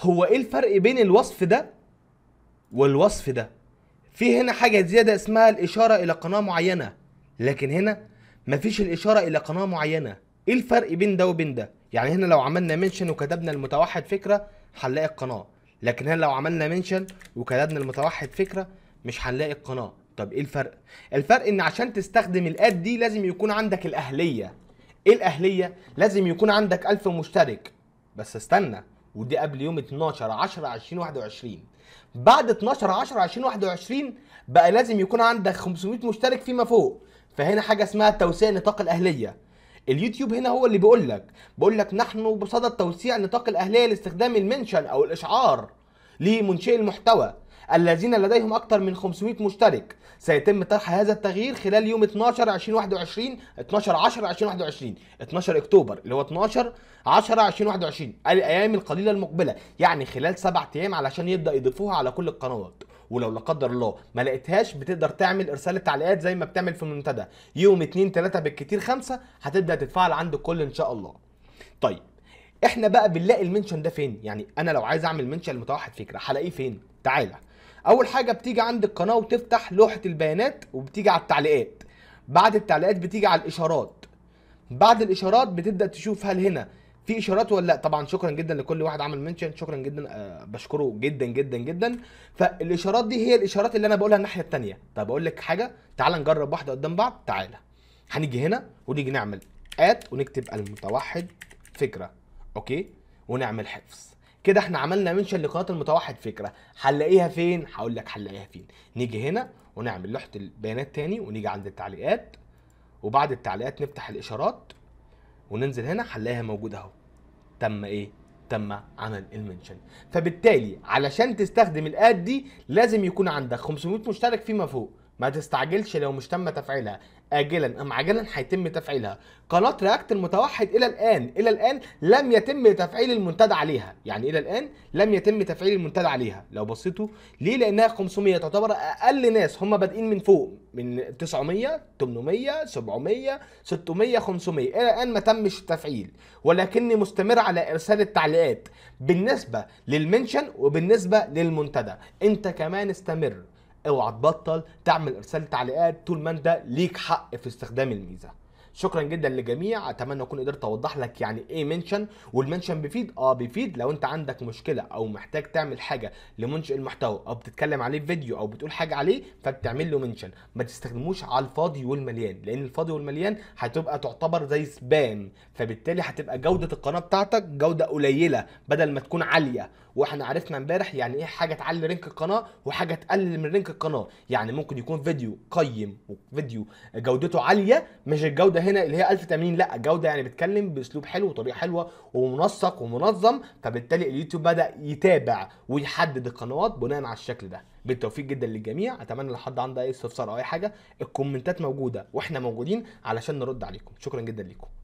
هو ايه الفرق بين الوصف ده والوصف ده في هنا حاجة زيادة اسمها الإشارة إلى قناة معينة لكن هنا مفيش الإشارة إلى قناة معينة إيه الفرق بين ده وبين ده يعني هنا لو عملنا منشن وكتبنا المتوحد فكرة هنلاقي القناة لكن هنا لو عملنا منشن وكتبنا المتوحد فكرة مش هنلاقي القناة طب إيه الفرق الفرق إن عشان تستخدم الآد دي لازم يكون عندك الأهلية إيه الأهلية لازم يكون عندك ألف مشترك بس استنى ودي قبل يوم 12 10 2021 بعد 12 10 2021 بقى لازم يكون عندك 500 مشترك فيما فوق فهنا حاجه اسمها توسيع نطاق الاهليه اليوتيوب هنا هو اللي بيقول لك بيقول لك نحن بصدد توسيع نطاق الاهليه لاستخدام المنشن او الاشعار لمنشئي المحتوى الذين لديهم أكثر من 500 مشترك سيتم طرح هذا التغيير خلال يوم 12 2021 12 10 2021 12 أكتوبر اللي هو 12 10 2021 الأيام القليلة المقبلة يعني خلال سبع أيام علشان يبدأ يضيفوها على كل القنوات ولو لا قدر الله ما لقيتهاش بتقدر تعمل ارسال التعليقات زي ما بتعمل في المنتدى يوم 2 3 بالكتير 5 هتبدا تتفعل عند الكل ان شاء الله طيب احنا بقى بنلاقي المنشن ده فين يعني انا لو عايز اعمل منشن لمتوحد فكره هلاقيه فين تعالى اول حاجه بتيجي عند القناه وتفتح لوحه البيانات وبتيجي على التعليقات بعد التعليقات بتيجي على الاشارات بعد الاشارات بتبدا تشوف هل هنا في اشارات ولا لا طبعا شكرا جدا لكل واحد عمل منشن شكرا جدا آه بشكره جدا جدا جدا فالاشارات دي هي الاشارات اللي انا بقولها الناحيه الثانيه طب اقول لك حاجه تعال نجرب واحده قدام بعض تعالى هنيجي هنا ونيجي نعمل ات ونكتب المتوحد فكره اوكي ونعمل حفظ كده احنا عملنا منشن لقناه المتوحد فكره هنلاقيها فين هقول لك هنلاقيها فين نيجي هنا ونعمل لوحه البيانات تاني ونيجي عند التعليقات وبعد التعليقات نفتح الاشارات وننزل هنا هنلاقيها موجوده اهو تم ايه تم عمل المنشن فبالتالي علشان تستخدم الاد دي لازم يكون عندك 500 مشترك فيما فوق ما تستعجلش لو مش تم تفعيلها اجلا ام عاجلا هيتم تفعيلها قناه رياكت المتوحد الى الان الى الان لم يتم تفعيل المنتدى عليها يعني الى الان لم يتم تفعيل المنتدى عليها لو بصيتوا ليه لانها 500 تعتبر اقل ناس هم بادئين من فوق من 900 800 700 600 500 الى الان ما تمش التفعيل ولكني مستمر على ارسال التعليقات بالنسبه للمنشن وبالنسبه للمنتدى انت كمان استمر اوعى تبطل تعمل ارسال تعليقات طول ما انت ليك حق في استخدام الميزه شكرا جدا للجميع اتمنى اكون قدرت اوضح لك يعني ايه منشن والمنشن بيفيد اه بيفيد لو انت عندك مشكله او محتاج تعمل حاجه لمنشئ المحتوى او بتتكلم عليه في فيديو او بتقول حاجه عليه فبتعمل له منشن ما تستخدموش على الفاضي والمليان لان الفاضي والمليان هتبقى تعتبر زي سبام فبالتالي هتبقى جوده القناه بتاعتك جوده قليله بدل ما تكون عاليه واحنا عرفنا امبارح يعني ايه حاجه تعلي رينك القناه وحاجه تقلل من رينك القناه يعني ممكن يكون فيديو قيم وفيديو جودته عاليه مش الجوده هنا اللي هي 1080 لا جوده يعني بتكلم باسلوب حلو وطريقه حلوه ومنسق ومنظم فبالتالي اليوتيوب بدا يتابع ويحدد القنوات بناء على الشكل ده بالتوفيق جدا للجميع اتمنى لو حد عنده اي استفسار او اي حاجه الكومنتات موجوده واحنا موجودين علشان نرد عليكم شكرا جدا ليكم